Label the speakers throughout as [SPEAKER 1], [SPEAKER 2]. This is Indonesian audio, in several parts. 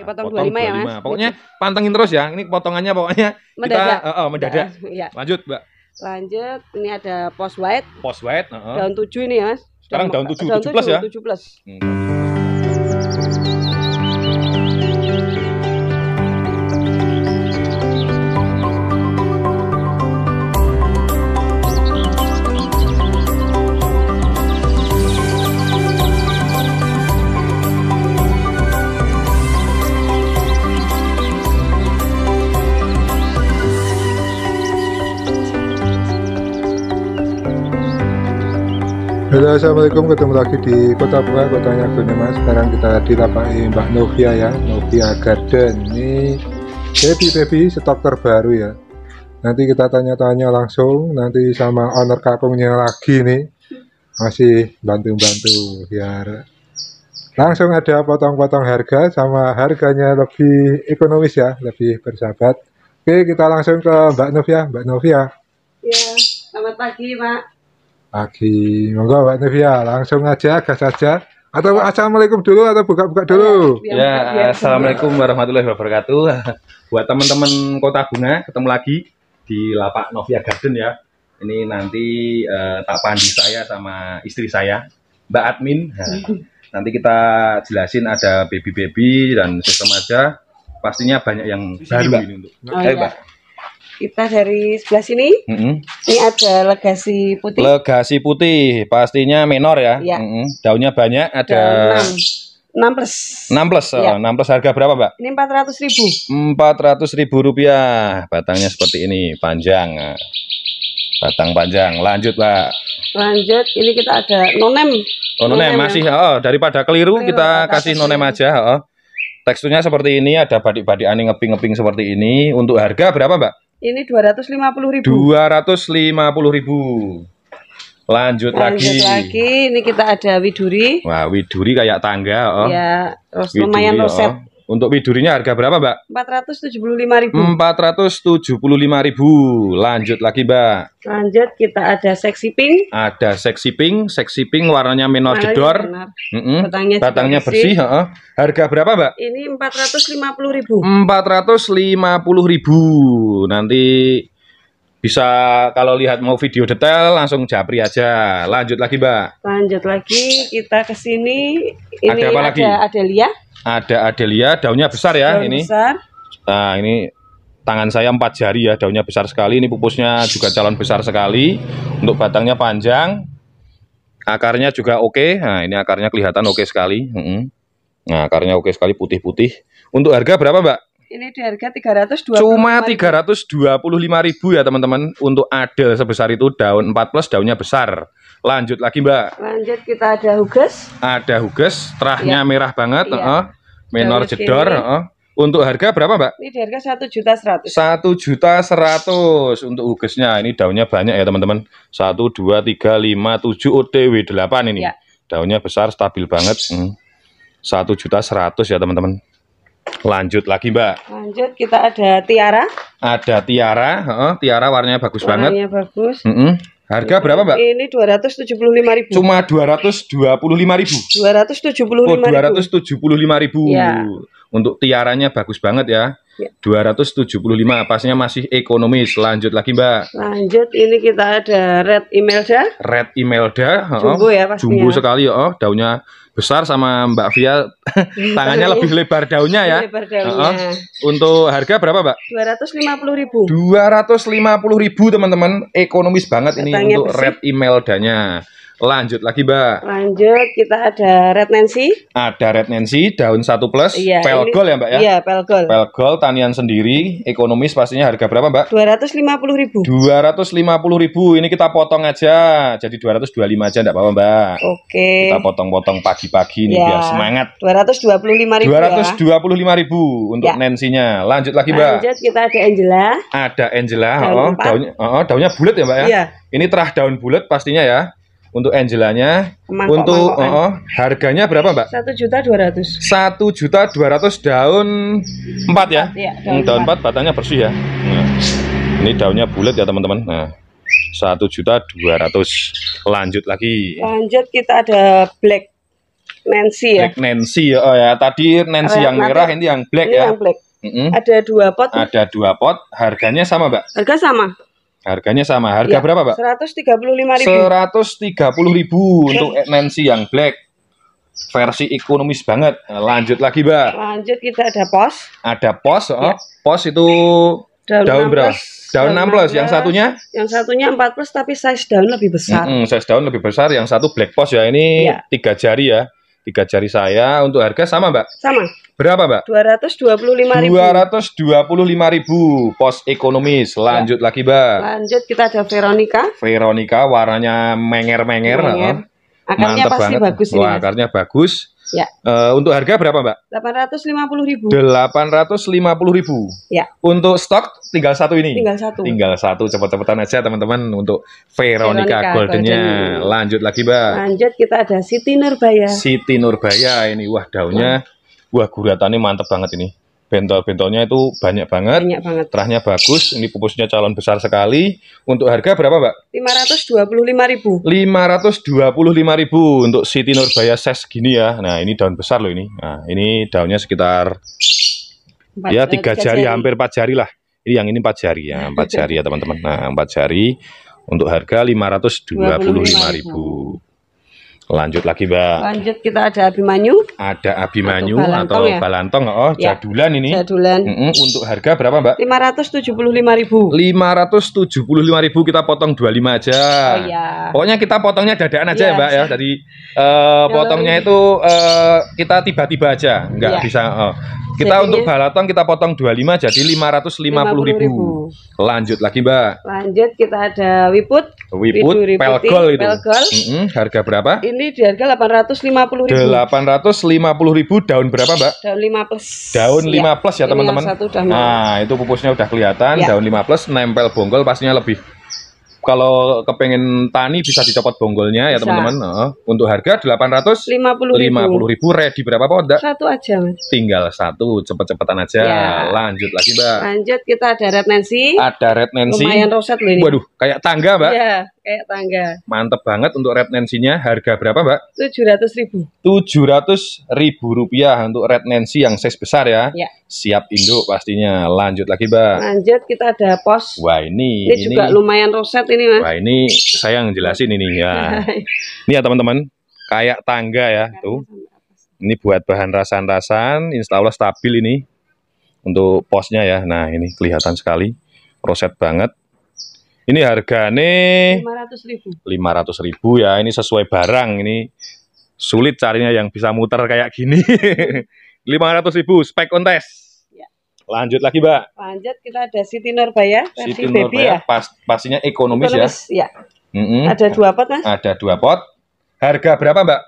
[SPEAKER 1] Ya, potong, potong 25, 25 ya mas. Pokoknya
[SPEAKER 2] pantengin terus ya. Ini potongannya pokoknya mendadak. kita uh, eh, uh, eh, mendadak. Ya. Lanjut mbak.
[SPEAKER 1] Lanjut. Ini ada post white.
[SPEAKER 2] Post white. Uh -huh. Daun
[SPEAKER 1] 7 ini ya, mas. Sekarang daun, 7, 7 plus ya. 7 plus. Hmm.
[SPEAKER 3] Halo assalamualaikum ketemu lagi di kota Pura kotanya Mas sekarang kita di lapangan Mbak Novia ya Novia Garden ini baby baby stok terbaru ya nanti kita tanya-tanya langsung nanti sama owner kakungnya lagi nih masih bantu-bantu biar langsung ada potong-potong harga sama harganya lebih ekonomis ya lebih bersahabat oke kita langsung ke Mbak Novia Mbak Novia
[SPEAKER 1] ya selamat pagi Pak
[SPEAKER 3] pagi. Monggo Pak Nevia, langsung aja gas saja Atau assalamualaikum dulu atau buka-buka dulu. Ya, assalamualaikum
[SPEAKER 2] warahmatullahi wabarakatuh. Buat teman-teman Kota Bunga, ketemu lagi di lapak Novia Garden ya. Ini nanti uh, eh, tak pandi saya sama istri saya, Mbak Admin. Nah, nanti kita jelasin ada baby-baby dan sistem aja. Pastinya banyak yang baru ini untuk. Oh, eh, iya. Mbak
[SPEAKER 1] kita dari sebelah sini mm -hmm. ini ada legasi putih
[SPEAKER 2] legasi putih pastinya menor ya, ya. Mm -hmm. daunnya banyak ada enam plus Enam plus ya. 6 plus harga berapa mbak? ini
[SPEAKER 1] empat ratus ribu
[SPEAKER 2] Empat ratus ribu rupiah batangnya seperti ini panjang batang panjang lanjut mbak
[SPEAKER 1] lanjut ini kita ada nonem oh nonem, nonem ya. masih ya.
[SPEAKER 2] oh daripada keliru, keliru kita kasih nonem aja oh teksturnya seperti ini ada badik-badik aneh ngeping-ngeping seperti ini untuk harga berapa mbak
[SPEAKER 1] ini ribu.
[SPEAKER 2] lima ribu. Lanjut, Lanjut lagi. lagi.
[SPEAKER 1] Ini kita ada widuri.
[SPEAKER 2] Wah, widuri kayak tangga, oh. Ya,
[SPEAKER 1] terus lumayan oh. roset. Oh.
[SPEAKER 2] Untuk widurinya harga berapa, Mbak?
[SPEAKER 1] 475.000.
[SPEAKER 2] 475.000. Lanjut lagi, Mbak.
[SPEAKER 1] Lanjut kita ada seksi pink.
[SPEAKER 2] Ada seksi pink, seksi pink warnanya menor jedor. Mm -mm. Batangnya, Batangnya bersih, bersih uh -uh. Harga berapa, Mbak?
[SPEAKER 1] Ini 450.000.
[SPEAKER 2] 450.000. Nanti bisa kalau lihat mau video detail langsung japri aja. Lanjut lagi, Mbak.
[SPEAKER 1] Lanjut lagi kita ke sini. Ini ada apa ada lagi?
[SPEAKER 2] Ada adelia, daunnya besar ya Daun ini. Besar. Nah, ini tangan saya empat jari ya, daunnya besar sekali. Ini pupusnya juga calon besar sekali. Untuk batangnya panjang. Akarnya juga oke. Nah, ini akarnya kelihatan oke sekali. Nah, akarnya oke sekali putih-putih. Untuk harga berapa, Mbak?
[SPEAKER 1] ini di harga 325 cuma
[SPEAKER 2] 325 ribu ya teman-teman untuk ada sebesar itu daun 4 plus daunnya besar lanjut lagi mbak
[SPEAKER 1] lanjut kita ada huges
[SPEAKER 2] ada huges terahnya iya. merah banget Iya. uh -uh. jedor uh untuk harga berapa mbak?
[SPEAKER 1] ini di harga satu juta seratus.
[SPEAKER 2] Satu juta seratus untuk hugesnya ini daunnya banyak ya teman-teman 1, 2, 3, 5, 7 OTW delapan ini Iya. daunnya besar stabil banget hmm. Satu juta seratus ya teman-teman Lanjut lagi Mbak.
[SPEAKER 1] Lanjut kita ada tiara.
[SPEAKER 2] Ada tiara, uh, tiara warnanya bagus warnanya banget. Warnanya bagus. Mm -hmm. Harga berapa, Mbak?
[SPEAKER 1] Ini ribu. Cuma
[SPEAKER 2] ribu. 225.000.
[SPEAKER 1] 275.000. Oh,
[SPEAKER 2] ribu. Ya. Untuk tiaranya bagus banget ya. Iya. puluh 275 pasnya masih ekonomis. Lanjut lagi, Mbak.
[SPEAKER 1] Lanjut ini kita ada red imelda.
[SPEAKER 2] Red imelda, jumbo ya pasti Jumbo sekali oh, daunnya besar sama Mbak Via tangannya lebih lebar daunnya ya. Lebar daunnya. Uh Untuk harga berapa, Mbak? 250.000. 250.000, teman-teman. Ekonomis banget Batangnya ini untuk besi. red imeldanya. Lanjut lagi, Mbak.
[SPEAKER 1] Lanjut, kita ada Red Nancy.
[SPEAKER 2] Ada Red Nancy, daun 1 plus, iya, pelgol ini, ya, Mbak ya? Iya, pelgol. Pelgol, tanian sendiri, ekonomis pastinya harga berapa, Mbak?
[SPEAKER 1] puluh ribu.
[SPEAKER 2] puluh ribu, ini kita potong aja. Jadi 225 aja, enggak apa-apa, Mbak.
[SPEAKER 1] Oke. Kita
[SPEAKER 2] potong-potong pagi-pagi nih, ya, biar semangat.
[SPEAKER 1] lima ribu ya.
[SPEAKER 2] puluh lima ribu untuk ya. Nancy-nya. Lanjut lagi, Mbak. Lanjut,
[SPEAKER 1] kita ada Angela.
[SPEAKER 2] Ada Angela, daun oh, daunnya, oh, daunnya bulat ya, Mbak ya? Iya. Ini terah daun bulat pastinya ya untuk Angelanya mangkok, untuk kan? oh, oh, harganya berapa mbak satu juta dua ratus satu juta dua ratus daun empat ya, ya daun, empat batangnya bersih ya nah, ini daunnya bulat ya teman-teman nah satu juta dua ratus lanjut lagi
[SPEAKER 1] lanjut kita ada black Nancy ya
[SPEAKER 2] black Nancy ya, oh ya tadi Nancy yang merah ini yang black ini ya yang black. Mm -hmm. ada dua pot ada dua pot harganya sama mbak harga sama Harganya sama. Harga ya, berapa, Pak?
[SPEAKER 1] 135.000.
[SPEAKER 2] 130.000 untuk Nancy yang black. Versi ekonomis banget. Lanjut lagi, pak.
[SPEAKER 1] Lanjut kita ada
[SPEAKER 2] pos. Ada pos, oh. Ya. Pos itu daun, daun berapa? Daun 6 plus. Yang satunya?
[SPEAKER 1] Yang satunya 4 plus tapi size daun lebih besar.
[SPEAKER 2] Mm -hmm, size daun lebih besar, yang satu black pos ya. Ini iya. tiga jari ya tiga jari saya untuk harga sama mbak sama berapa mbak dua
[SPEAKER 1] dua ratus puluh
[SPEAKER 2] 225 ribu lima ribu pos ekonomis lanjut ya. lagi mbak
[SPEAKER 1] lanjut kita ada Veronica
[SPEAKER 2] Veronica warnanya menger-menger Menger.
[SPEAKER 1] akarnya pasti banget. bagus Wah,
[SPEAKER 2] akarnya bagus Ya. Uh, untuk harga berapa, Mbak?
[SPEAKER 1] Delapan Delapan ratus ratus lima lima
[SPEAKER 2] puluh ribu. puluh ribu. Ya. Untuk stok tinggal satu ini. Tinggal satu. Tinggal satu cepat cepetan aja teman-teman untuk Veronica, Veronica Goldennya. Golden. Lanjut lagi, Mbak.
[SPEAKER 1] Lanjut kita ada Siti Nurbaya.
[SPEAKER 2] Siti Nurbaya ini wah daunnya wah guratannya mantep banget ini bentol-bentolnya itu banyak banget. Banyak banget. Terahnya bagus, ini pupusnya calon besar sekali. Untuk harga berapa, Mbak?
[SPEAKER 1] 525.000.
[SPEAKER 2] 525.000 untuk Siti Nurbaya ses gini ya. Nah, ini daun besar loh ini. Nah, ini daunnya sekitar 4, ya tiga jari, jari hampir empat jari lah. Ini yang ini empat jari ya, empat jari ya, teman-teman. Nah, empat jari untuk harga 525.000. Lanjut lagi, Mbak.
[SPEAKER 1] Lanjut kita ada Abimanyu.
[SPEAKER 2] Ada Abimanyu atau Balantong, atau ya? Oh, oh, ya. jadulan ini. Jadulan. Mm -mm. Untuk harga berapa, Mbak?
[SPEAKER 1] 575.000.
[SPEAKER 2] 575.000 kita potong 25 aja. Oh iya. Pokoknya kita potongnya dadaan aja ya, ya Mbak ya. Jadi uh, eh, potongnya itu uh, kita tiba-tiba aja, enggak ya. bisa uh, kita jadi, untuk balaton kita potong 25 jadi 550 ribu. ribu. Lanjut lagi Mbak.
[SPEAKER 1] Lanjut kita ada Wiput. Wiput, Pelgol itu. Pelgol. Mm
[SPEAKER 2] -hmm. Harga berapa?
[SPEAKER 1] Ini di harga 850 ribu.
[SPEAKER 2] 850 ribu daun berapa Mbak?
[SPEAKER 1] Daun 5 plus.
[SPEAKER 2] Daun 5 iya. plus ya teman-teman. Nah itu pupusnya udah kelihatan. Ya. Daun 5 plus nempel bonggol pastinya lebih kalau kepengen tani bisa dicopot bonggolnya ya, bisa. ya teman-teman. Uh, untuk harga lima puluh ribu. puluh ribu ready berapa Pak? Enggak?
[SPEAKER 1] Satu aja Mas.
[SPEAKER 2] Tinggal satu, cepet-cepetan aja. Ya. Lanjut lagi Mbak.
[SPEAKER 1] Lanjut kita ada Red Nancy.
[SPEAKER 2] Ada Red Nancy. Lumayan roset loh ini. Waduh, kayak tangga Mbak. Ya kayak tangga. Mantep banget untuk red Nancy-nya. Harga berapa, Mbak?
[SPEAKER 1] tujuh ratus ribu.
[SPEAKER 2] tujuh ratus ribu rupiah untuk red Nancy yang size besar ya. ya. Siap induk pastinya. Lanjut lagi, Mbak.
[SPEAKER 1] Lanjut, kita ada pos.
[SPEAKER 2] Wah, ini. Ini, ini juga
[SPEAKER 1] lumayan roset ini, Mas. Wah,
[SPEAKER 2] ini saya yang jelasin ini ya. ini ya, teman-teman. Kayak tangga ya, Karena tuh. Ini buat bahan rasan-rasan, insya Allah stabil ini untuk posnya ya. Nah, ini kelihatan sekali, roset banget ini harganya 500.000. 500.000 ya. Ini sesuai barang. Ini sulit carinya yang bisa muter kayak gini. 500.000 spek kontes. Ya. Lanjut lagi, Mbak.
[SPEAKER 1] Lanjut kita ada Siti Nurbaya versi Siti baby Nurbaya, ya.
[SPEAKER 2] Pas, pastinya ekonomis, ya. ekonomis ya. ya. Mm -hmm. Ada dua pot, Mas. Ada dua pot. Harga berapa, Mbak?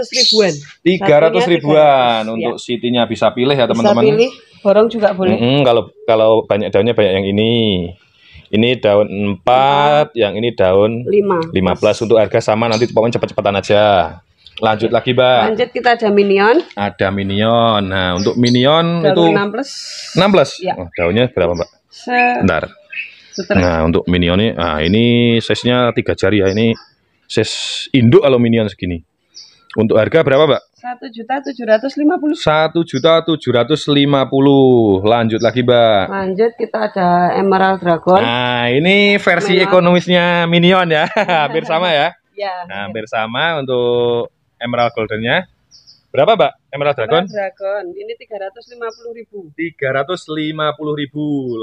[SPEAKER 1] 300 ribuan. 300 ribuan untuk
[SPEAKER 2] ya. bisa pilih ya, teman-teman. Bisa pilih,
[SPEAKER 1] borong juga boleh. Mm
[SPEAKER 2] -hmm, kalau kalau banyak daunnya banyak yang ini. Ini daun 4, yang ini daun 5. 15 untuk harga sama nanti pokoknya cepat-cepatan aja. Lanjut lagi, Mbak.
[SPEAKER 1] Lanjut kita ada minion.
[SPEAKER 2] Ada minion. Nah, untuk minion daun itu
[SPEAKER 1] 16. 16. Ya. Oh,
[SPEAKER 2] daunnya berapa, Mbak?
[SPEAKER 1] Se Nah,
[SPEAKER 2] untuk minion ini, ah ini size-nya 3 jari ya. Ini size induk aluminium segini. Untuk harga berapa, Mbak?
[SPEAKER 1] Satu juta tujuh ratus lima puluh.
[SPEAKER 2] Satu juta tujuh ratus lima puluh. Lanjut lagi, Mbak.
[SPEAKER 1] Lanjut kita ada Emerald Dragon.
[SPEAKER 2] Nah, ini versi Memang. ekonomisnya Minion ya, hampir sama ya. Ya. Nah, hampir sama untuk Emerald Goldennya. Berapa, Mbak? Emerald Dragon? Emerald
[SPEAKER 1] Dragon. Ini 350.000.
[SPEAKER 2] 350.000.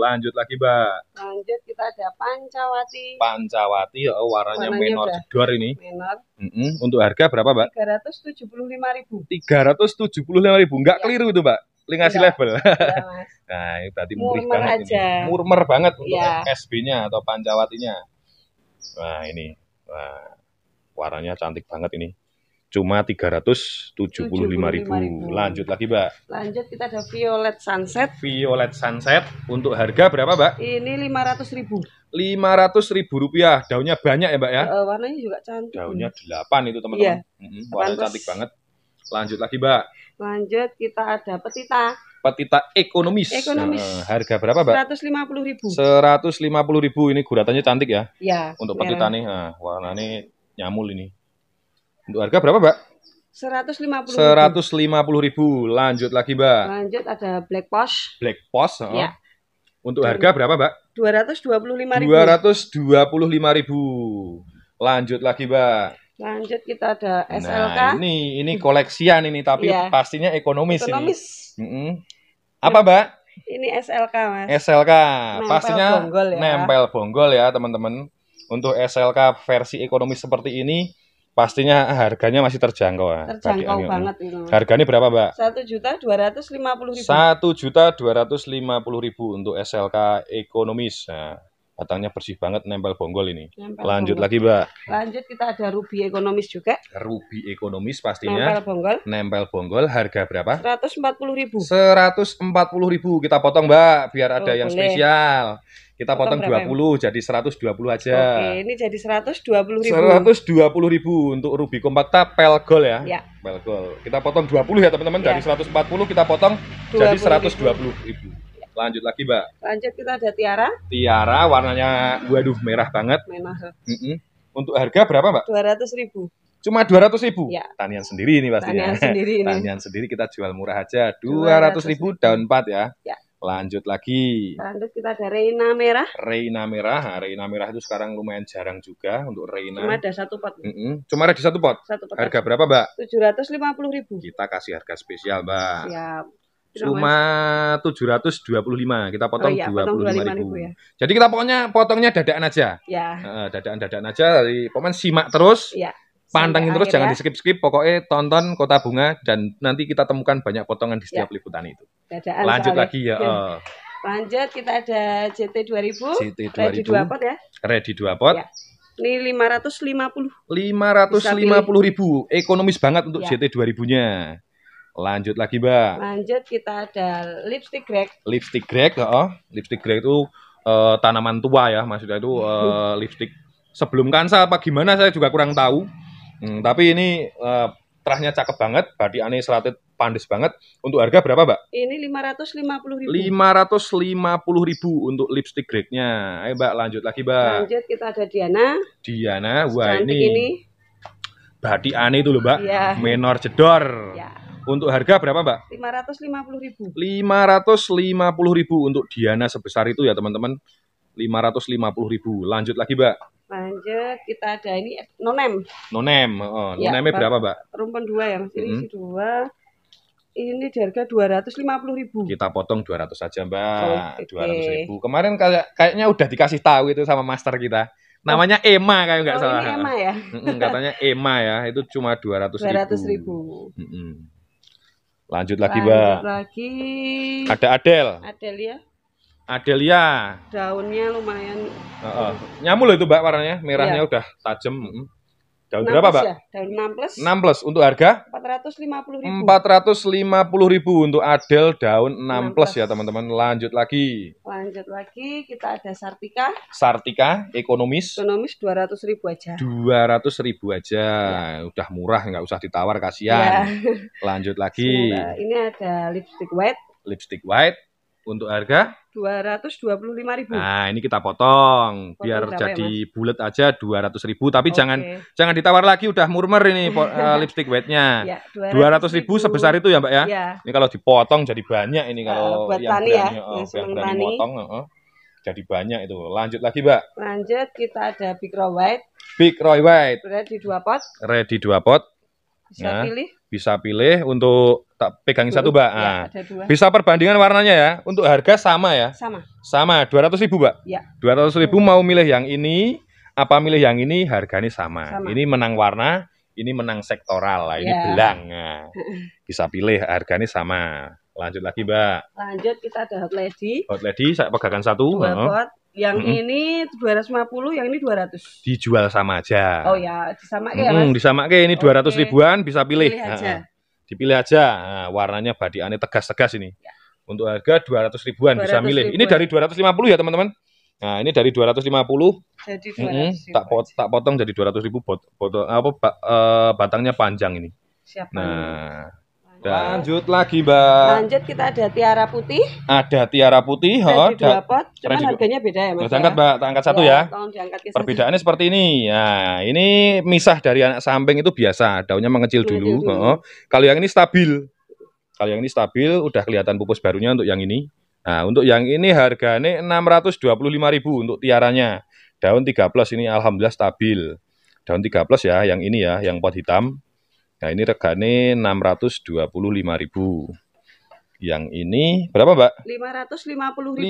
[SPEAKER 2] Lanjut lagi, Mbak.
[SPEAKER 1] Lanjut kita ada Pancawati.
[SPEAKER 2] Pancawati, oh, warnanya, warnanya menor jedor ini. Menor. Mm -mm. Untuk harga berapa, Mbak?
[SPEAKER 1] 375.000.
[SPEAKER 2] 375.000. Enggak ya. keliru itu, Mbak. Lingasi ya. level. Ya, nah, ini berarti murih banget aja. ini. Murmer banget untuk ya. SB-nya atau Pancawatinya. Nah, ini. Wah, warnanya cantik banget ini cuma tiga ratus tujuh ribu. Lanjut lagi, Mbak.
[SPEAKER 1] Lanjut kita ada Violet
[SPEAKER 2] Sunset. Violet Sunset untuk harga berapa, Mbak?
[SPEAKER 1] Ini lima ratus ribu
[SPEAKER 2] Lima ratus ribu rupiah. Daunnya banyak ya, Mbak ya?
[SPEAKER 1] Eh, warnanya juga cantik. Daunnya
[SPEAKER 2] delapan itu, teman-teman. Iya. -hmm. Warnanya cantik banget. Lanjut lagi, Mbak.
[SPEAKER 1] Lanjut kita ada petita.
[SPEAKER 2] Petita ekonomis. Ekonomis. Nah, harga berapa, Mbak? puluh ribu. lima puluh ribu. Ini guratannya cantik ya?
[SPEAKER 1] Iya. Untuk merah. petita nih.
[SPEAKER 2] Nah, warnanya nyamul ini. Untuk harga berapa, Mbak?
[SPEAKER 1] 150 lima
[SPEAKER 2] 150 ribu. Lanjut lagi, Mbak.
[SPEAKER 1] Lanjut ada Black Posh.
[SPEAKER 2] Black Posh, oh. ya. Untuk harga berapa, Mbak?
[SPEAKER 1] 225 ribu.
[SPEAKER 2] 225 ribu. Lanjut lagi, Mbak.
[SPEAKER 1] Lanjut kita ada SLK. Nah,
[SPEAKER 2] ini ini koleksian ini tapi ya. pastinya ekonomis, ekonomis. ini. Mm -hmm. Apa, Mbak?
[SPEAKER 1] Ini SLK, Mas.
[SPEAKER 2] SLK. Nempel pastinya bonggol ya. nempel bonggol ya, teman-teman. Untuk SLK versi ekonomis seperti ini pastinya harganya masih terjangkau. ya. Terjangkau banget ini. Harganya berapa, Mbak?
[SPEAKER 1] Satu juta dua ratus lima puluh ribu. Satu
[SPEAKER 2] juta dua ratus lima puluh ribu untuk SLK ekonomis. Nah, batangnya bersih banget nempel bonggol ini. Nempel Lanjut bonggol. lagi, Mbak.
[SPEAKER 1] Lanjut kita ada ruby ekonomis juga.
[SPEAKER 2] Ruby ekonomis pastinya. Nempel bonggol. Nempel bonggol harga berapa? Seratus empat puluh ribu. Seratus empat puluh ribu kita potong, Mbak, biar oh, ada yang boleh. spesial. Kita potong, potong 20 jadi 120 aja. Oke,
[SPEAKER 1] ini jadi 120
[SPEAKER 2] ribu. 120.000 untuk Ruby Kompakta Pelgol ya. ya. Pelgol. Kita potong 20 ya teman-teman ya. dari 140 kita potong 20 jadi 120 ribu. ribu. Lanjut lagi, Mbak.
[SPEAKER 1] Lanjut kita ada tiara.
[SPEAKER 2] Tiara warnanya waduh merah banget. Merah. Mm -mm. Untuk harga berapa, Mbak?
[SPEAKER 1] 200.000.
[SPEAKER 2] cuma dua ratus ribu. Ya. Tanian sendiri ini pastinya. Tanian ya. sendiri ini. Tanian sendiri kita jual murah aja dua ratus ribu daun empat ya. ya. Lanjut lagi.
[SPEAKER 1] Lanjut kita ada Reina Merah.
[SPEAKER 2] Reina Merah. Nah, Reina Merah itu sekarang lumayan jarang juga untuk Reina. Cuma ada satu pot. Mm -mm. Cuma ada satu pot.
[SPEAKER 1] Satu pot. Harga aja. berapa, Mbak? puluh ribu.
[SPEAKER 2] Kita kasih harga spesial, Mbak. Siap. Cuma tujuh ratus dua puluh lima kita potong oh iya, dua puluh lima ribu ya. Jadi kita pokoknya potongnya dadaan aja. Ya. Eh, Dadaan-dadaan aja. Dari pemain simak terus.
[SPEAKER 1] Ya pantengin terus akhir, jangan ya. di skip
[SPEAKER 2] skip pokoknya tonton Kota Bunga dan nanti kita temukan banyak potongan di setiap ya. liputan itu. Dadaan Lanjut lagi ya. Uh.
[SPEAKER 1] Lanjut kita ada JT 2000, JT 2000 Ready 2 pot ya.
[SPEAKER 2] Ready 2 pot. Ya.
[SPEAKER 1] Ini 550.
[SPEAKER 2] 550 ribu. Ekonomis banget untuk ya. JT 2000-nya. Lanjut lagi, Mbak.
[SPEAKER 1] Lanjut kita ada lipstick greg.
[SPEAKER 2] Lipstick greg, oh. Lipstick greg itu uh, tanaman tua ya, maksudnya itu uh, lipstick sebelum kansa apa gimana saya juga kurang tahu. Hmm, tapi ini uh, terahnya cakep banget, badi aneh seratit pandis banget. Untuk harga berapa, Mbak?
[SPEAKER 1] Ini 550 ribu.
[SPEAKER 2] 550 ribu untuk lipstick grade-nya. Ayo, Mbak, lanjut lagi, Mbak. Lanjut,
[SPEAKER 1] kita ada Diana.
[SPEAKER 2] Diana, wah Cantik ini. ini. Badi aneh itu loh, Mbak. Ya. Menor jedor. Ya. Untuk harga berapa, Mbak?
[SPEAKER 1] 550 ribu.
[SPEAKER 2] 550 ribu untuk Diana sebesar itu ya, teman-teman. 550 ribu. Lanjut lagi, Mbak.
[SPEAKER 1] Lanjut, kita ada ini nonem.
[SPEAKER 2] Nonem, oh, ya, berapa, Mbak?
[SPEAKER 1] Rumpun dua ya, Mas. Ini -hmm. dua. Ini di harga 250 ribu. Kita
[SPEAKER 2] potong dua ratus saja, Mbak. dua okay. 200 ribu. Kemarin kayak, kayaknya udah dikasih tahu itu sama master kita. Namanya oh. Ema kayak nggak oh, salah. Ini Ema
[SPEAKER 1] ya. katanya
[SPEAKER 2] Ema ya, itu cuma 200 ribu. 200 ribu. Lanjut lagi, Mbak. Lanjut
[SPEAKER 1] lagi. Ada Adel. Adel ya.
[SPEAKER 2] Adelia.
[SPEAKER 1] Daunnya lumayan.
[SPEAKER 2] Uh, uh. Nyamul itu Mbak warnanya, merahnya iya. udah tajam. Daun berapa, Mbak? Ya?
[SPEAKER 1] Daun 6 plus. 6
[SPEAKER 2] plus untuk harga?
[SPEAKER 1] 450 ribu.
[SPEAKER 2] 450 ribu untuk Adel daun 6, 6 plus ya, teman-teman. Lanjut lagi.
[SPEAKER 1] Lanjut lagi, kita ada Sartika.
[SPEAKER 2] Sartika, ekonomis.
[SPEAKER 1] Ekonomis 200 ribu aja.
[SPEAKER 2] 200 ribu aja. Ya. Udah murah, nggak usah ditawar, kasihan. Ya. Lanjut lagi.
[SPEAKER 1] Ini ada lipstick white.
[SPEAKER 2] Lipstick white. Untuk harga?
[SPEAKER 1] 225.000. Nah,
[SPEAKER 2] ini kita potong, potong biar ya, jadi ya, bulat aja 200.000 tapi okay. jangan jangan ditawar lagi udah murmer ini uh, lipstick wetnya. Ya, 200.000 ribu. sebesar itu ya, Mbak ya? ya. Ini kalau dipotong jadi banyak ini eh, kalau uh, buat yang tani berani, ya, oh, yang, berani tani. potong, oh, jadi banyak itu. Lanjut lagi, Mbak.
[SPEAKER 1] Lanjut kita ada Big Roy White.
[SPEAKER 2] Big Roy White.
[SPEAKER 1] Ready dua pot.
[SPEAKER 2] Ready dua pot. Bisa nah, pilih. Bisa pilih untuk tak pegangi satu, Mbak. Ya, nah, Bisa perbandingan warnanya ya. Untuk harga sama ya? Sama. Sama, ratus ribu, Mbak? Ya. ratus ribu hmm. mau milih yang ini, apa milih yang ini, harganya sama. sama. Ini menang warna, ini menang sektoral lah, ini ya. belang. Nah, hmm. bisa pilih, harganya sama. Lanjut lagi, Mbak.
[SPEAKER 1] Lanjut, kita ada hot lady.
[SPEAKER 2] Hot lady saya pegangkan satu. Dua
[SPEAKER 1] yang mm -hmm. ini 250, yang ini 200.
[SPEAKER 2] Dijual sama aja. Oh
[SPEAKER 1] ya, disamake mm -hmm, ya, Mas.
[SPEAKER 2] disamake ini 200 okay. ribuan bisa pilih. Pilih aja. Nah, dipilih aja. Nah, warnanya badiannya tegas-tegas ini. Ya. Untuk harga 200 ribuan 200 bisa milih. Ribuan. Ini dari 250 ya, teman-teman. Nah, ini dari 250 jadi 200 mm
[SPEAKER 1] -hmm, tak
[SPEAKER 2] pot, tak potong jadi 200 ribu bot, bot, apa ba, uh, batangnya panjang ini. Siapa? Nah, Ini? Dan lanjut lagi Mbak. Lanjut
[SPEAKER 1] kita ada tiara putih.
[SPEAKER 2] Ada tiara putih. Oh, dua pot. Cuman harganya
[SPEAKER 1] beda ya Mas. Terus angkat ya? Mbak, tak angkat satu ya. ya. Perbedaannya
[SPEAKER 2] seperti ini. Nah, ini misah dari anak samping itu biasa. Daunnya mengecil, mengecil dulu. dulu. Oh. Kalau yang ini stabil. Kalau yang ini stabil, udah kelihatan pupus barunya untuk yang ini. Nah, untuk yang ini harganya 625.000 untuk tiaranya. Daun 3 plus ini alhamdulillah stabil. Daun 3 plus ya, yang ini ya, yang pot hitam. Nah, ini regane 625.000. Yang ini berapa, Mbak?
[SPEAKER 1] 550.000.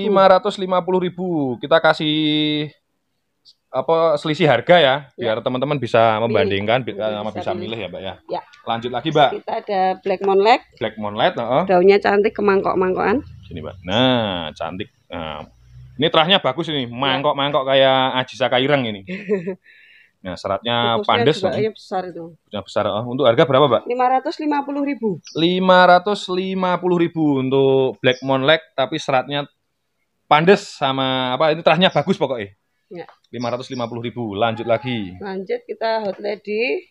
[SPEAKER 2] 550.000. Kita kasih apa selisih harga ya, ya. biar teman-teman bisa membandingkan bisa, bisa milih. ya, Mbak ya. ya. Lanjut lagi, Mbak.
[SPEAKER 1] Kita ada Black Moonlight.
[SPEAKER 2] Black Moonlight, oh.
[SPEAKER 1] Daunnya cantik kemangkok-mangkokan.
[SPEAKER 2] Sini, Mbak. Nah, cantik. Nah, ini terahnya bagus ini, mangkok-mangkok kayak Aji kairang ini. Ya, seratnya. Seratnya Bungkusnya pandes juga, ya besar itu. Punya besar. Oh, untuk harga berapa, Mbak? 550.000. 550.000 untuk Black Moon tapi seratnya pandes sama apa Ini terahnya bagus pokoknya. Ya. 550.000. Lanjut lagi.
[SPEAKER 1] Lanjut kita Hot Lady.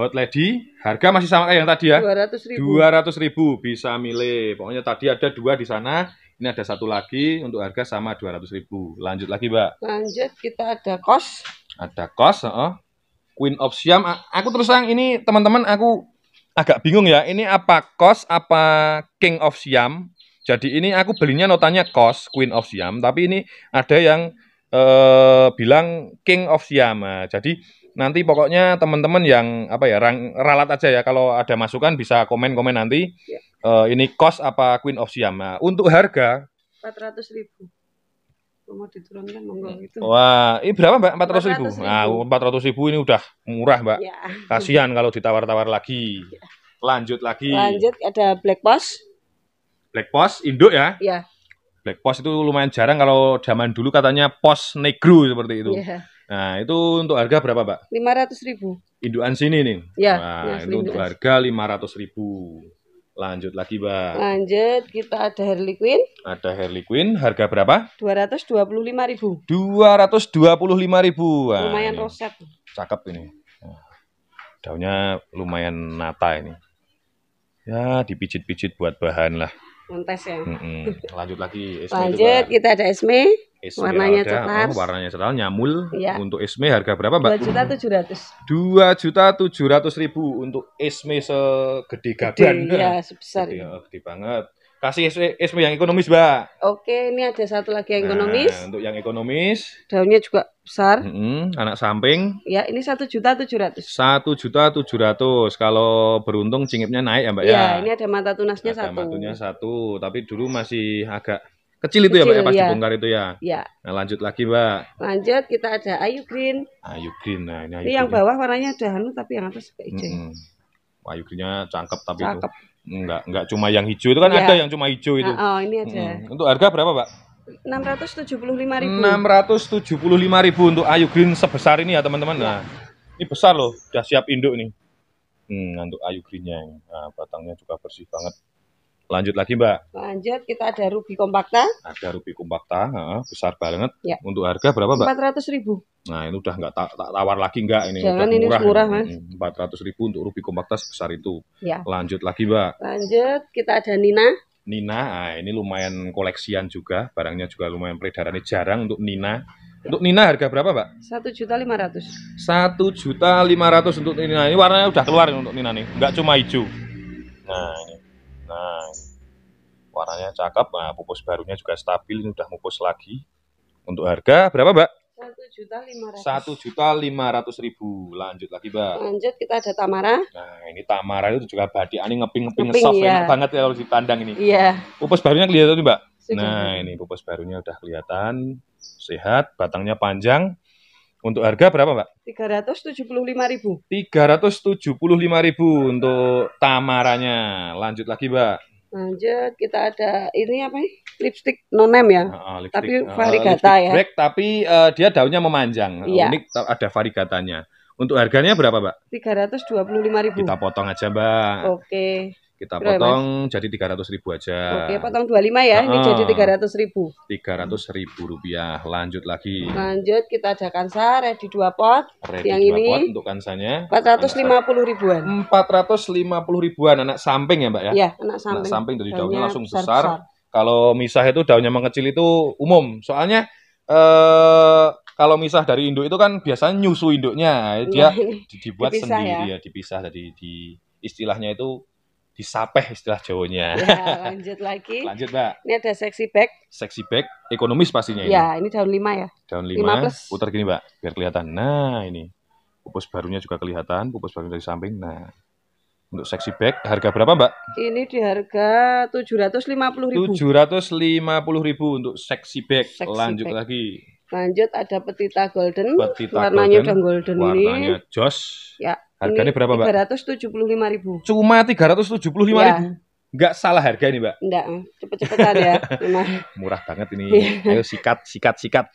[SPEAKER 2] Hot Lady, harga masih sama kayak yang tadi ya.
[SPEAKER 1] ratus ribu.
[SPEAKER 2] ratus ribu bisa milih. Pokoknya tadi ada dua di sana, ini ada satu lagi untuk harga sama ratus ribu. Lanjut lagi, Mbak. Lanjut, kita ada kos. Ada kos, oh. Queen of Siam. Aku terus terang ini teman-teman aku agak bingung ya. Ini apa kos apa King of Siam? Jadi ini aku belinya notanya kos Queen of Siam, tapi ini ada yang eh, bilang King of Siam. Nah, jadi nanti pokoknya teman-teman yang apa ya rang, ralat aja ya kalau ada masukan bisa komen-komen nanti. Yeah. Eh, ini kos apa Queen of Siam. Nah, untuk harga
[SPEAKER 1] ribu mau diturunkan monggo gitu. Wah, ini berapa Mbak? 400 ribu. ribu. Nah,
[SPEAKER 2] 400 ribu ini udah murah Mbak. Ya. Kasihan kalau ditawar-tawar lagi. Ya. Lanjut lagi. Lanjut
[SPEAKER 1] ada Black Post.
[SPEAKER 2] Black Post induk ya? Iya. Black Post itu lumayan jarang kalau zaman dulu katanya pos negro seperti itu. Ya. Nah, itu untuk harga berapa, Mbak?
[SPEAKER 1] Lima ratus ribu.
[SPEAKER 2] Indukan sini nih.
[SPEAKER 1] Ya, nah, ya, itu untuk
[SPEAKER 2] harga lima ratus ribu. Lanjut lagi, Mbak.
[SPEAKER 1] Lanjut, kita ada Harley Quinn.
[SPEAKER 2] Ada Harley Quinn, harga berapa?
[SPEAKER 1] 225.000.
[SPEAKER 2] 225.000. ribu lumayan ini. roset. Cakep ini. Daunnya lumayan nata ini. Ya, dipijit-pijit buat bahan lah.
[SPEAKER 1] Montes ya. Mm
[SPEAKER 2] -mm. Lanjut lagi. Esme Lanjut,
[SPEAKER 1] kita ada Esme. Esme ya warnanya ada. coklat. Oh,
[SPEAKER 2] warnanya coklat nyamul. Ya. Untuk esme harga berapa, Mbak? Dua juta tujuh ratus. Dua juta tujuh ratus ribu untuk esme segede gaban. Iya, ya, sebesar. Gede, ya. gede banget. Kasih esme esme yang ekonomis, Mbak.
[SPEAKER 1] Oke, ini ada satu lagi yang nah, ekonomis.
[SPEAKER 2] Untuk yang ekonomis. Daunnya juga besar. Mm -hmm, anak samping.
[SPEAKER 1] Ya, ini satu juta tujuh ratus.
[SPEAKER 2] Satu juta tujuh ratus. Kalau beruntung cingipnya naik ya, Mbak ya. Ya, ini
[SPEAKER 1] ada mata tunasnya ada satu. Mata tunasnya
[SPEAKER 2] satu, tapi dulu masih agak Kecil itu Kecil, ya Mbak ya, pas ya. dibongkar itu ya. Ya. Nah, lanjut lagi Mbak.
[SPEAKER 1] Lanjut kita ada Ayu Green.
[SPEAKER 2] Ayu Green. Nah, ini Ayu Ini yang ya.
[SPEAKER 1] bawah warnanya ada hanu tapi yang atas juga hijau. Mm
[SPEAKER 2] -hmm. Ayu Greennya cangkep tapi cangkep. itu. Enggak, enggak cuma yang hijau itu kan ya. ada yang cuma hijau itu. Nah, oh, ini aja. -hmm. Untuk harga berapa, Pak?
[SPEAKER 1] 675.000.
[SPEAKER 2] ribu untuk Ayu Green sebesar ini ya, teman-teman. Iya. Nah, ini besar loh, udah siap induk nih. Hmm, untuk Ayu Greennya ini. Nah, batangnya juga bersih banget. Lanjut lagi Mbak.
[SPEAKER 1] Lanjut kita ada Ruby Kompakta.
[SPEAKER 2] Ada Ruby Kompakta, nah, besar banget. Ya. Untuk harga berapa Mbak? Empat ratus ribu. Nah ini udah nggak tak ta tawar lagi nggak ini. Jangan udah murah, ini murah mas. Empat ratus ribu untuk Ruby Kompakta sebesar itu. Ya. Lanjut lagi Mbak.
[SPEAKER 1] Lanjut kita ada Nina.
[SPEAKER 2] Nina, nah, ini lumayan koleksian juga, barangnya juga lumayan peredarannya jarang untuk Nina. Ya. Untuk Nina harga berapa, Pak?
[SPEAKER 1] Satu juta lima ratus.
[SPEAKER 2] Satu juta lima ratus untuk Nina. Ini warnanya udah keluar untuk Nina nih, Enggak cuma hijau. Nah, ini Nah, warnanya cakep. Nah, pupus barunya juga stabil. Ini udah mupus lagi. Untuk harga berapa, Mbak?
[SPEAKER 1] Satu juta lima ratus. Satu
[SPEAKER 2] juta lima ratus ribu. Lanjut lagi, Mbak.
[SPEAKER 1] Lanjut kita ada Tamara.
[SPEAKER 2] Nah, ini Tamara itu juga badi. Ini ngeping-ngeping ngeping, soft. Ya. Enak iya. banget ya kalau dipandang ini. Iya. Pupus barunya kelihatan nih, Mbak? Nah, ini pupus barunya udah kelihatan. Sehat, batangnya panjang untuk harga berapa, Mbak? lima ribu untuk tamaranya. Lanjut lagi, Mbak.
[SPEAKER 1] Lanjut kita ada ini apa nih? Lipstick nonem ya. Uh,
[SPEAKER 2] lipstick, tapi varigata uh, ya. Black tapi uh, dia daunnya memanjang. Iya. Unik ada varigatanya. Untuk harganya berapa, Mbak? ribu. Kita potong aja, Mbak. Oke kita potong jadi ya, jadi ratus ribu aja. Oke,
[SPEAKER 1] potong dua lima ya, ini jadi tiga ratus ribu.
[SPEAKER 2] Tiga ratus ribu rupiah, lanjut lagi.
[SPEAKER 1] Lanjut, kita ada kansa, ready dua pot. Ready yang 2 ini pot
[SPEAKER 2] untuk kansanya. puluh ribuan. Empat ratus lima puluh ribuan, anak samping ya mbak ya? Iya, anak samping. Anak samping dari daunnya langsung besar. besar. Kalau misah itu daunnya mengecil itu umum, soalnya... eh kalau misah dari induk itu kan biasanya nyusu induknya, dia nah, dibuat dipisah sendiri ya. ya, dipisah jadi di istilahnya itu disapeh istilah Jawanya. Ya,
[SPEAKER 1] lanjut lagi. lanjut, Mbak. Ini ada seksi back
[SPEAKER 2] Seksi back ekonomis pastinya
[SPEAKER 1] ya, ini. ini daun lima ya.
[SPEAKER 2] Daun lima, 5 plus. putar gini, Mbak, biar kelihatan. Nah, ini. Pupus barunya juga kelihatan, pupus barunya dari samping. Nah, untuk seksi back harga berapa, Mbak?
[SPEAKER 1] Ini di harga 750.000.
[SPEAKER 2] 750.000 untuk seksi bag. Sexy lanjut bag. lagi.
[SPEAKER 1] Lanjut ada petita golden. Petita warnanya golden. udah golden warnanya ini. Warnanya joss. Ya. Harganya berapa, Mbak? 375 ribu. Cuma
[SPEAKER 2] 375 ya. ribu? Enggak iya. salah harga ini, Mbak?
[SPEAKER 1] Enggak, cepet-cepetan ya.
[SPEAKER 2] Murah banget ini. Iya. Ayo sikat, sikat, sikat.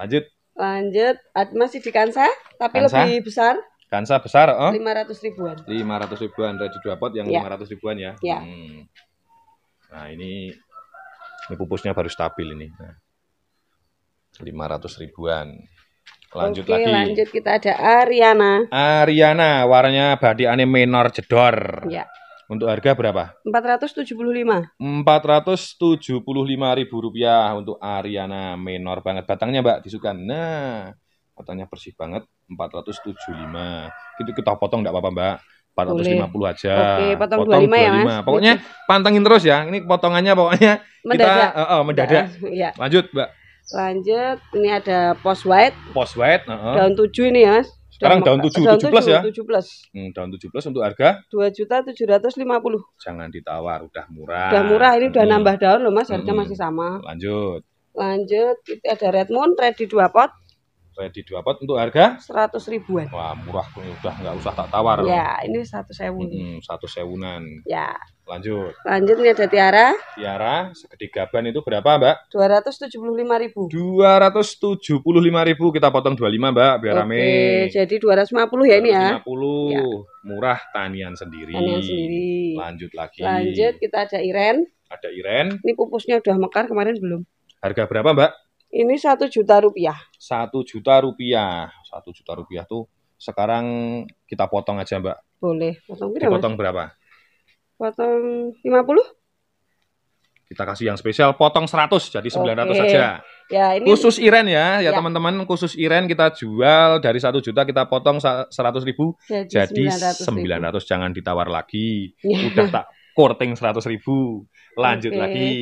[SPEAKER 2] Lanjut.
[SPEAKER 1] Lanjut, masih di Kansa, tapi Kansa. lebih besar.
[SPEAKER 2] Kansa besar, oh?
[SPEAKER 1] 500
[SPEAKER 3] ribuan.
[SPEAKER 2] 500 ribuan, ready dua pot yang ya. 500 ribuan ya. ya. Hmm. Nah, ini ini pupusnya baru stabil ini. Nah. 500 ribuan. Lanjut Oke, lagi. lanjut
[SPEAKER 1] kita ada Ariana.
[SPEAKER 2] Ariana, warnanya badi anime minor jedor. Ya. Untuk harga berapa?
[SPEAKER 1] 475.
[SPEAKER 2] 475 ribu rupiah untuk Ariana minor banget batangnya, Mbak, disukan. Nah, batangnya bersih banget 475. Itu kita potong tidak apa-apa, Mbak. 450 Boleh. aja. Oke, potong, potong 25, 25 ya, Mas. Pokoknya gitu. pantengin terus ya. Ini potongannya pokoknya mendadak. kita uh, eh, uh, eh, mendadak. ya. Lanjut, Mbak.
[SPEAKER 1] Lanjut, ini ada post white.
[SPEAKER 2] Post white, uh -huh. daun
[SPEAKER 1] tujuh ini, ya. Sekarang daun tujuh, tujuh plus ya? 17.
[SPEAKER 2] Hmm, daun 17 untuk harga?
[SPEAKER 1] Dua juta tujuh ratus lima puluh.
[SPEAKER 2] Jangan ditawar, udah murah. Udah murah, ini udah hmm.
[SPEAKER 1] nambah daun loh Mas, harga hmm. masih sama. Lanjut. Lanjut, ada red moon ready dua pot
[SPEAKER 2] bayar di dua pot untuk harga
[SPEAKER 1] seratus ribuan.
[SPEAKER 2] Wah murah udah nggak usah tak tawar. Ya
[SPEAKER 1] loh. ini satu sewun. Hmm,
[SPEAKER 2] satu sewunan. Ya. Lanjut.
[SPEAKER 1] Lanjut nih ada tiara.
[SPEAKER 2] Tiara segede gaban itu berapa mbak?
[SPEAKER 1] Dua ratus tujuh puluh lima ribu.
[SPEAKER 2] Dua ratus tujuh puluh lima ribu kita potong dua lima mbak biar Oke, rame.
[SPEAKER 1] Jadi dua ratus lima puluh ya ini ya. Lima
[SPEAKER 2] puluh ya. murah tanian sendiri. Tanian sendiri. Lanjut lagi. Lanjut
[SPEAKER 1] kita ada iren.
[SPEAKER 2] Ada iren.
[SPEAKER 1] Ini pupusnya udah mekar kemarin belum.
[SPEAKER 2] Harga berapa mbak?
[SPEAKER 1] Ini satu juta rupiah.
[SPEAKER 2] Satu juta rupiah. Satu juta rupiah tuh sekarang kita potong aja mbak.
[SPEAKER 1] Boleh. Potong berapa? Potong berapa? Potong 50?
[SPEAKER 2] Kita kasih yang spesial, potong 100 jadi 900 ratus saja.
[SPEAKER 1] Ya, ini... Khusus Iren ya, ya, ya. teman-teman.
[SPEAKER 2] Ya. Khusus Iren kita jual dari satu juta kita potong 100 ribu. Jadi, jadi 900, ribu. jangan ditawar lagi. Ya. Udah tak korting 100 ribu. Lanjut Oke. lagi.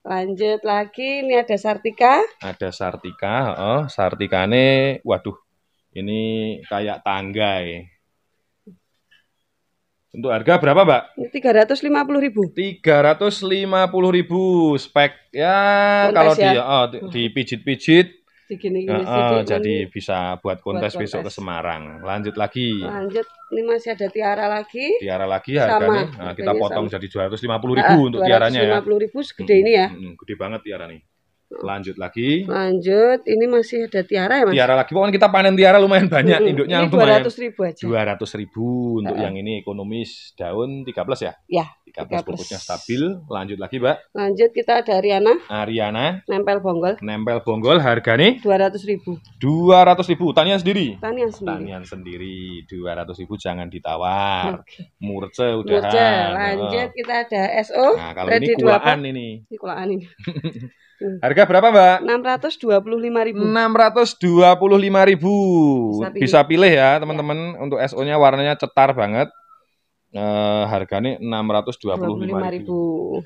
[SPEAKER 1] Lanjut lagi, ini ada Sartika.
[SPEAKER 2] Ada Sartika, oh, Sartikane, waduh, ini kayak tangga ya. Untuk harga berapa, Mbak?
[SPEAKER 1] tiga ratus lima puluh ribu.
[SPEAKER 2] tiga ratus lima puluh ribu spek ya Montes kalau ya? Oh, di oh, dipijit-pijit
[SPEAKER 1] digini-gini uh, uh, jadi
[SPEAKER 2] bisa buat kontes, buat kontes besok ke Semarang. Lanjut lagi.
[SPEAKER 1] Lanjut, ini masih ada tiara lagi.
[SPEAKER 2] Tiara lagi harganya. Sama, nah, kita potong sama. jadi 250 ribu uh, untuk tiaranya ya.
[SPEAKER 1] 250 ribu segede hmm, ini ya. Hmm,
[SPEAKER 2] hmm gede banget tiara nih. Lanjut lagi.
[SPEAKER 1] Lanjut, ini masih ada tiara ya mas? Tiara
[SPEAKER 2] lagi, pokoknya kita panen tiara lumayan banyak, hmm. induknya ya. dua lumayan. 200 ribu aja. dua ratus ribu untuk uh. yang ini ekonomis daun 13 ya? Ya. tiga 13. pupuknya stabil. Lanjut lagi mbak.
[SPEAKER 1] Lanjut kita ada Ariana. Ariana. Nempel
[SPEAKER 2] bonggol. Nempel bonggol harga nih dua ratus ribu. dua ratus ribu, tanian sendiri? Tanian sendiri. Tanian sendiri, 200 ribu jangan ditawar. Okay. Murce udah. Murce, lanjut
[SPEAKER 1] kita ada SO. Nah kalau Ready ini kulaan ini. Ini kulaan ini. Hmm.
[SPEAKER 2] Harga berapa, Mbak?
[SPEAKER 1] 625.000. 625.000.
[SPEAKER 2] Bisa, pilih. Bisa pilih ya, teman-teman. Ya. Untuk SO-nya warnanya cetar banget. Eh, harganya ribu.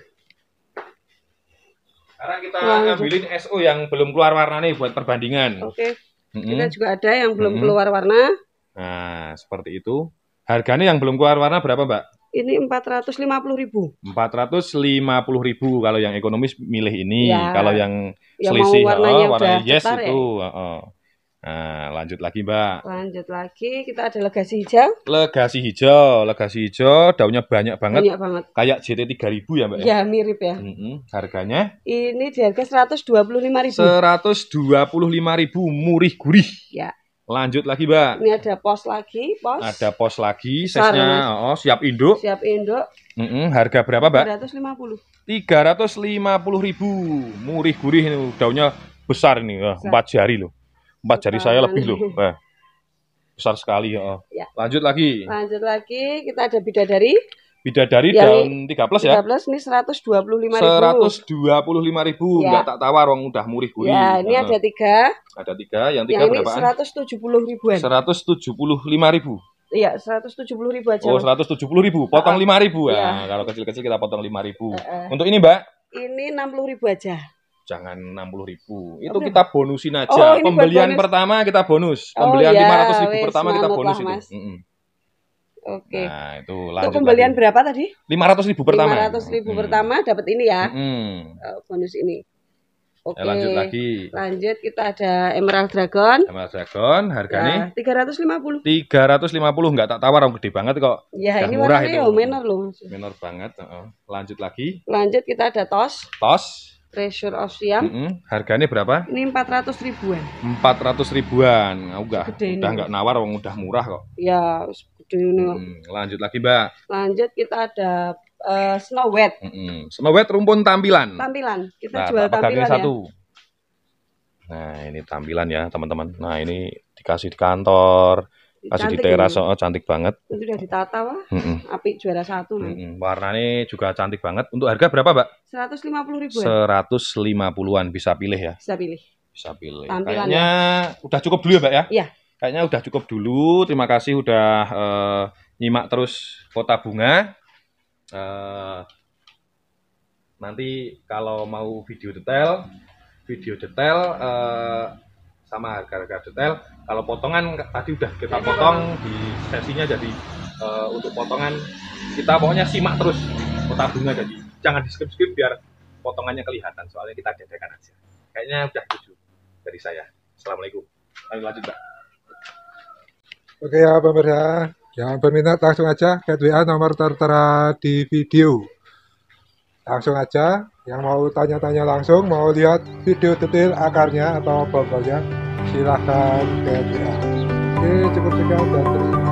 [SPEAKER 1] Sekarang kita Lanjut. ambilin
[SPEAKER 2] SO yang belum keluar warna nih buat perbandingan. Oke. Okay. hmm Kita
[SPEAKER 1] juga ada yang belum hmm keluar warna.
[SPEAKER 2] Nah, seperti itu. Harganya yang belum keluar warna berapa, Mbak?
[SPEAKER 1] ini empat ratus lima puluh ribu.
[SPEAKER 2] Empat ratus lima puluh ribu kalau yang ekonomis milih ini, ya. kalau yang ya selisih yang warnanya oh, warna yes itu. Ya? Oh, oh. Nah, lanjut lagi Mbak.
[SPEAKER 1] Lanjut lagi, kita ada legasi hijau.
[SPEAKER 2] Legasi hijau, legasi hijau, daunnya banyak banget. Banyak banget. Kayak JT ribu ya Mbak ya? Ya,
[SPEAKER 1] mirip ya. Mm
[SPEAKER 2] -hmm. Harganya?
[SPEAKER 1] Ini di harga ribu.
[SPEAKER 2] lima ribu murih gurih. Ya. Lanjut lagi, Mbak. Ini
[SPEAKER 1] ada pos lagi, pos. Ada
[SPEAKER 2] pos lagi, sesnya oh, siap induk.
[SPEAKER 1] Siap induk.
[SPEAKER 2] Mm -mm, harga berapa, Mbak?
[SPEAKER 1] 350.
[SPEAKER 2] 350 ribu. Murih gurih ini daunnya besar ini, empat jari loh. Empat jari saya lebih loh. besar sekali, oh. ya. Lanjut lagi.
[SPEAKER 1] Lanjut lagi, kita ada bidadari.
[SPEAKER 2] Bidadari ya, daun 3 plus 3 ya. 3
[SPEAKER 1] plus ini 125 ribu.
[SPEAKER 2] 125 ribu. Ya. Enggak tak tawar orang udah murih gue. Ya, ini nah. ada tiga. Ada tiga. Yang tiga yang berapaan? Ini
[SPEAKER 1] 170 ribuan. 175 ribu. Iya, 170 ribu aja. Oh,
[SPEAKER 2] 170 ribu. Potong lima oh, ribu ya. ya. Nah, kalau kecil-kecil kita potong lima ribu. Uh -uh. Untuk ini mbak?
[SPEAKER 1] Ini 60 ribu aja.
[SPEAKER 2] Jangan 60 ribu. Itu okay. kita bonusin aja. Oh, Pembelian bonus. pertama kita bonus. Oh, Pembelian oh, ya. 500 ribu Wih, pertama kita bonus lah, itu. Mas. Mm -mm. Oke. Okay. Nah, itu lanjut. Itu pembelian lagi. berapa tadi? 500 ribu pertama. 500
[SPEAKER 1] ribu hmm. pertama dapat ini ya. Hmm. Oh, bonus ini. Oke. Okay. Ya, lanjut lagi. Lanjut kita ada Emerald Dragon.
[SPEAKER 2] Emerald Dragon harganya
[SPEAKER 1] lima nah,
[SPEAKER 2] 350. 350 enggak tak tawar gede banget kok. Ya, ini murah itu. Oh, minor loh. Minor banget, uh Lanjut lagi.
[SPEAKER 1] Lanjut kita ada Tos. Tos treasure Siam. Mm
[SPEAKER 2] -hmm. Harganya berapa?
[SPEAKER 1] Ini ratus ribuan.
[SPEAKER 2] Empat ratus ribuan. nggak udah enggak nggak nawar wong udah murah kok.
[SPEAKER 1] Ya, gede ini.
[SPEAKER 2] Hmm, lanjut lagi, Mbak.
[SPEAKER 1] Lanjut kita ada uh, Snow White.
[SPEAKER 2] Mm -hmm. Snow White rumpun tampilan.
[SPEAKER 1] Tampilan. Kita nah, jual tampilan ya. satu.
[SPEAKER 2] Nah, ini tampilan ya, teman-teman. Nah, ini dikasih di kantor
[SPEAKER 1] Kasih di teras, oh, cantik banget. Itu sudah ditata, wah. Mm-mm. Api juara satu. Mm-mm.
[SPEAKER 2] Warnanya juga cantik banget. Untuk harga berapa, Mbak?
[SPEAKER 1] Seratus lima ribu
[SPEAKER 2] ribuan. lima puluhan bisa pilih ya?
[SPEAKER 1] Bisa pilih. Bisa pilih. Tampilan Kayaknya
[SPEAKER 2] udah cukup dulu ya, Mbak ya? Iya. Kayaknya udah cukup dulu. Terima kasih udah uh, nyimak terus Kota Bunga. Uh, nanti kalau mau video detail, video detail uh, sama harga-harga detail kalau potongan tadi udah kita potong di sesinya jadi uh, untuk potongan kita pokoknya simak terus kota bunga jadi jangan di skip skip biar potongannya kelihatan soalnya kita dedekan aja kayaknya udah itu dari saya assalamualaikum
[SPEAKER 3] ayo lanjut pak oke ya pemirsa yang berminat langsung aja ke WA nomor tertera di video langsung aja yang mau tanya-tanya langsung mau lihat video detail akarnya atau bobolnya silahkan dan ya. Oke, cukup sekian dan terima